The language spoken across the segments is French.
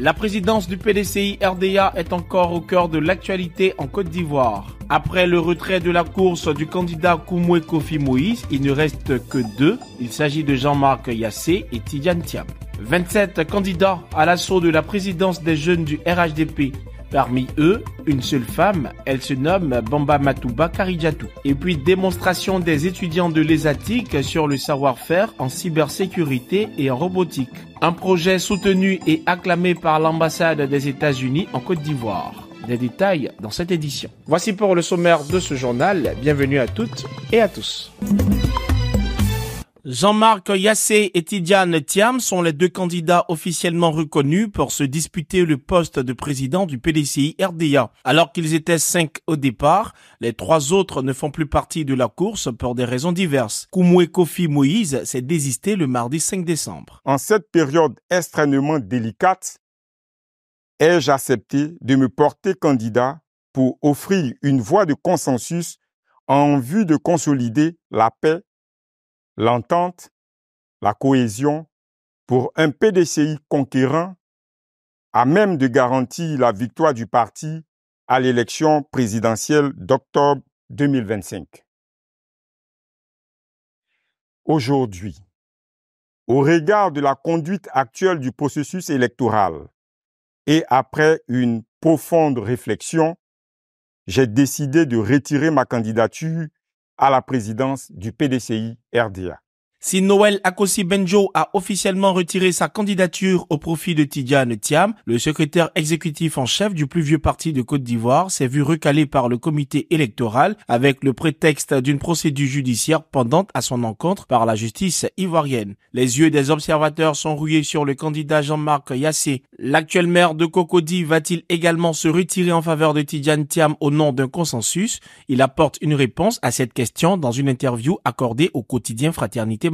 La présidence du PDCI RDA est encore au cœur de l'actualité en Côte d'Ivoire. Après le retrait de la course du candidat Koumoué Kofi Moïse, il ne reste que deux. Il s'agit de Jean-Marc Yassé et Tidiane Thiam. 27 candidats à l'assaut de la présidence des jeunes du RHDP Parmi eux, une seule femme, elle se nomme Bamba Matouba Karijatu. Et puis démonstration des étudiants de l'ESATIC sur le savoir-faire en cybersécurité et en robotique. Un projet soutenu et acclamé par l'ambassade des États-Unis en Côte d'Ivoire. Des détails dans cette édition. Voici pour le sommaire de ce journal. Bienvenue à toutes et à tous. Jean-Marc Yassé et Tidiane Thiam sont les deux candidats officiellement reconnus pour se disputer le poste de président du PDCI RDA. Alors qu'ils étaient cinq au départ, les trois autres ne font plus partie de la course pour des raisons diverses. Koumoué Kofi Moïse s'est désisté le mardi 5 décembre. En cette période extrêmement délicate, ai-je accepté de me porter candidat pour offrir une voie de consensus en vue de consolider la paix l'entente, la cohésion pour un PDCI conquérant à même de garantir la victoire du parti à l'élection présidentielle d'octobre 2025. Aujourd'hui, au regard de la conduite actuelle du processus électoral et après une profonde réflexion, j'ai décidé de retirer ma candidature à la présidence du PDCI RDA. Si Noël Akosi Benjo a officiellement retiré sa candidature au profit de Tidiane Thiam, le secrétaire exécutif en chef du plus vieux parti de Côte d'Ivoire s'est vu recalé par le comité électoral avec le prétexte d'une procédure judiciaire pendante à son encontre par la justice ivoirienne. Les yeux des observateurs sont rouillés sur le candidat Jean-Marc Yassé. L'actuel maire de Cocody va-t-il également se retirer en faveur de Tidiane Thiam au nom d'un consensus? Il apporte une réponse à cette question dans une interview accordée au quotidien Fraternité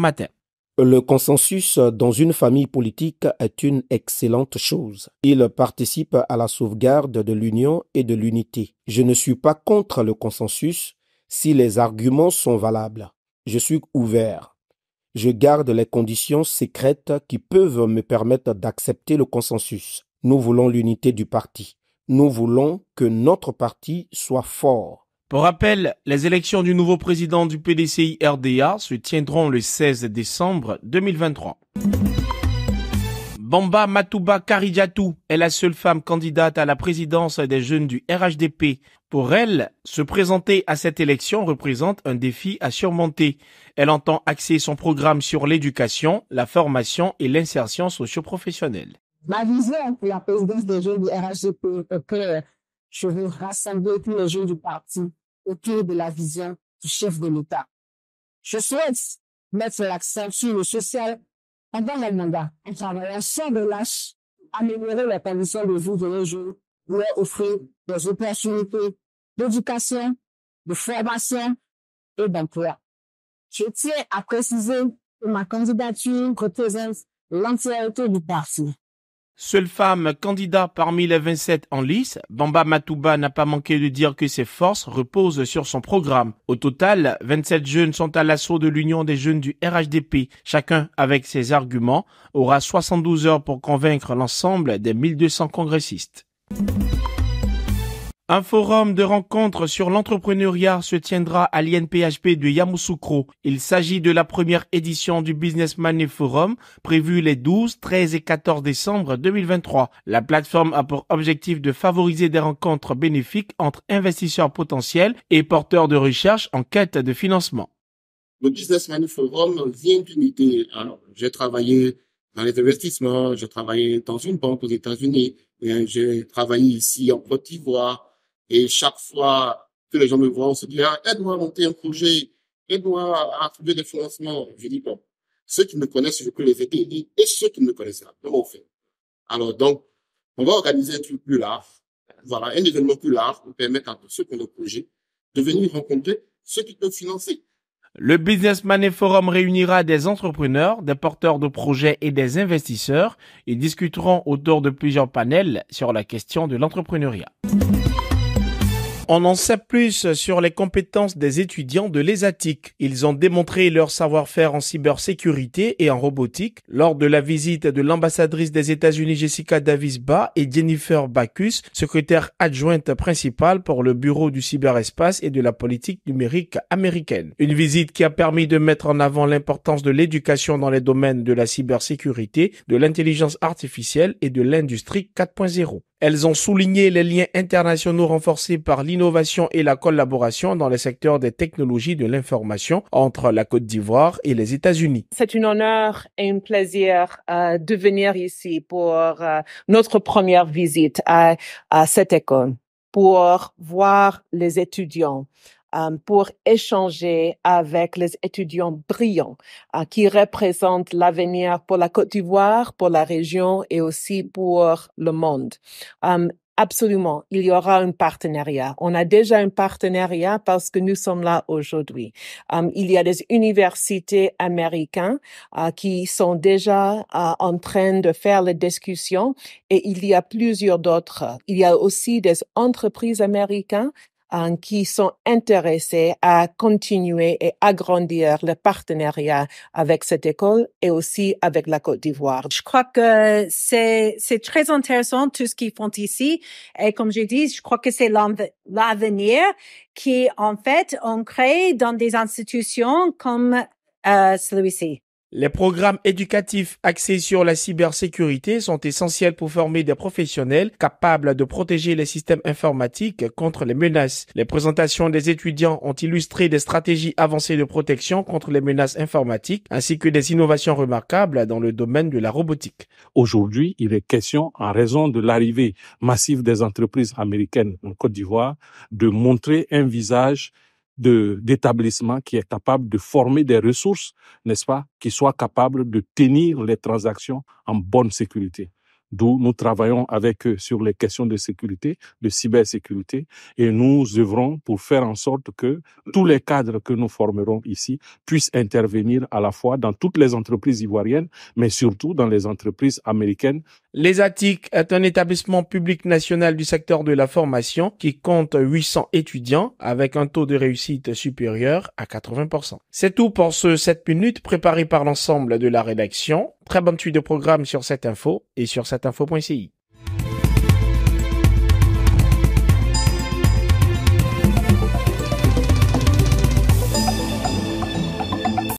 le consensus dans une famille politique est une excellente chose. Il participe à la sauvegarde de l'union et de l'unité. Je ne suis pas contre le consensus si les arguments sont valables. Je suis ouvert. Je garde les conditions secrètes qui peuvent me permettre d'accepter le consensus. Nous voulons l'unité du parti. Nous voulons que notre parti soit fort. Pour rappel, les élections du nouveau président du PDCI RDA se tiendront le 16 décembre 2023. Bamba Matouba Karidjatou est la seule femme candidate à la présidence des jeunes du RHDP. Pour elle, se présenter à cette élection représente un défi à surmonter. Elle entend axer son programme sur l'éducation, la formation et l'insertion socioprofessionnelle. Ma vision pour la présidence des jeunes du RHDP, euh, je veux rassembler tous les jeunes du parti autour de la vision du chef de l'État. Je souhaite mettre l'accent sur le social pendant le mandat, en travaillant sans relâche, améliorer la conditions de vie de nos jeunes, leur offrir des opportunités d'éducation, de formation et d'emploi. Je tiens à préciser que ma candidature représente l'entièreté du parti. Seule femme candidate parmi les 27 en lice, Bamba Matouba n'a pas manqué de dire que ses forces reposent sur son programme. Au total, 27 jeunes sont à l'assaut de l'Union des jeunes du RHDP. Chacun, avec ses arguments, aura 72 heures pour convaincre l'ensemble des 1200 congressistes. Un forum de rencontres sur l'entrepreneuriat se tiendra à l'INPHP de Yamoussoukro. Il s'agit de la première édition du Business Money Forum prévue les 12, 13 et 14 décembre 2023. La plateforme a pour objectif de favoriser des rencontres bénéfiques entre investisseurs potentiels et porteurs de recherche en quête de financement. Le Business Money Forum vient d'une idée. Alors, j'ai travaillé dans les investissements, j'ai travaillé dans une banque aux États-Unis, j'ai travaillé ici en Côte d'Ivoire, et chaque fois que les gens me voient, on se dit, ah, aide-moi à monter un projet, aide-moi à trouver des financements. Je dis, bon, ceux qui me connaissent, je peux les aider. Et ceux qui me connaissent pas, comment on Alors, donc, on va organiser un truc plus large, voilà, un événement plus large pour permettre à ceux qui ont des projets de venir rencontrer ceux qui peuvent financer. Le Business Money Forum réunira des entrepreneurs, des porteurs de projets et des investisseurs. Ils discuteront autour de plusieurs panels sur la question de l'entrepreneuriat. On en sait plus sur les compétences des étudiants de l'ESATIC. Ils ont démontré leur savoir-faire en cybersécurité et en robotique lors de la visite de l'ambassadrice des États-Unis Jessica Davis-Ba et Jennifer Bacchus, secrétaire adjointe principale pour le Bureau du cyberespace et de la politique numérique américaine. Une visite qui a permis de mettre en avant l'importance de l'éducation dans les domaines de la cybersécurité, de l'intelligence artificielle et de l'industrie 4.0. Elles ont souligné les liens internationaux renforcés par l'innovation et la collaboration dans le secteur des technologies de l'information entre la Côte d'Ivoire et les États-Unis. C'est un honneur et un plaisir euh, de venir ici pour euh, notre première visite à cette école pour voir les étudiants euh, pour échanger avec les étudiants brillants euh, qui représentent l'avenir pour la Côte d'Ivoire, pour la région et aussi pour le monde. Euh, absolument, il y aura un partenariat. On a déjà un partenariat parce que nous sommes là aujourd'hui. il y a des universités américaines qui sont déjà en train de faire les discussions et il y a plusieurs d'autres. Il y a aussi des entreprises américaines Hein, qui sont intéressés à continuer et agrandir le partenariat avec cette école et aussi avec la Côte d'Ivoire. Je crois que c'est, c'est très intéressant tout ce qu'ils font ici. Et comme je dis, je crois que c'est l'avenir qui, en fait, on crée dans des institutions comme euh, celui-ci. Les programmes éducatifs axés sur la cybersécurité sont essentiels pour former des professionnels capables de protéger les systèmes informatiques contre les menaces. Les présentations des étudiants ont illustré des stratégies avancées de protection contre les menaces informatiques ainsi que des innovations remarquables dans le domaine de la robotique. Aujourd'hui, il est question, en raison de l'arrivée massive des entreprises américaines en Côte d'Ivoire, de montrer un visage d'établissement qui est capable de former des ressources, n'est-ce pas, qui soit capable de tenir les transactions en bonne sécurité d'où nous travaillons avec eux sur les questions de sécurité, de cybersécurité, et nous œuvrons pour faire en sorte que tous les cadres que nous formerons ici puissent intervenir à la fois dans toutes les entreprises ivoiriennes, mais surtout dans les entreprises américaines. Les ATIC est un établissement public national du secteur de la formation qui compte 800 étudiants avec un taux de réussite supérieur à 80%. C'est tout pour ce 7 minutes préparé par l'ensemble de la rédaction. Très bonne suite de programme sur cette info et sur cette Atafo.ci.